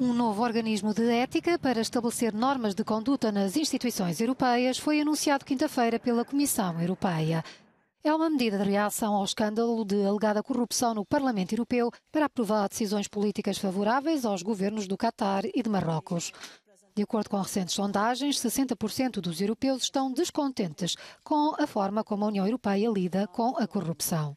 Um novo organismo de ética para estabelecer normas de conduta nas instituições europeias foi anunciado quinta-feira pela Comissão Europeia. É uma medida de reação ao escândalo de alegada corrupção no Parlamento Europeu para aprovar decisões políticas favoráveis aos governos do Catar e de Marrocos. De acordo com recentes sondagens, 60% dos europeus estão descontentes com a forma como a União Europeia lida com a corrupção.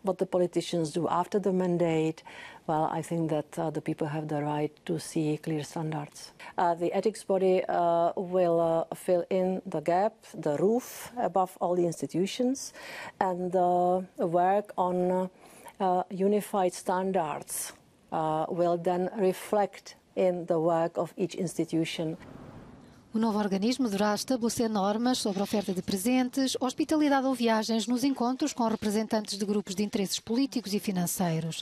what the politicians do after the mandate, well, I think that uh, the people have the right to see clear standards. Uh, the ethics body uh, will uh, fill in the gap, the roof above all the institutions, and uh, work on uh, unified standards will then reflect in the work of each institution. O novo organismo deverá estabelecer normas sobre oferta de presentes, hospitalidade ou viagens nos encontros com representantes de grupos de interesses políticos e financeiros.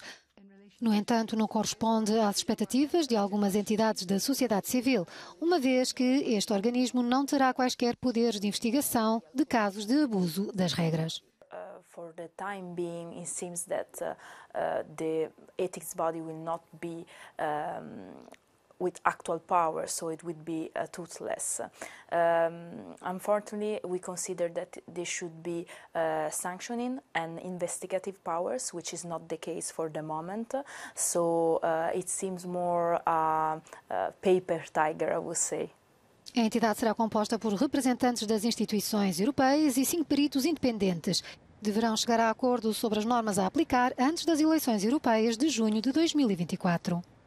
No entanto, não corresponde às expectativas de algumas entidades da sociedade civil, uma vez que este organismo não terá quaisquer poderes de investigação de casos de abuso das regras. Uh, for the time being, it seems that uh, uh, the ethics body will not be um, with actual power, so it would be uh, toothless. Um, unfortunately, we consider that there should be uh, sanctioning and investigative powers, which is not the case for the moment. So uh, it seems more uh, uh, paper tiger, I would say. A entidade será composta por representantes das instituições europeias e cinco peritos independentes. Deverão chegar a acordo sobre as normas a aplicar antes das eleições europeias de junho de 2024.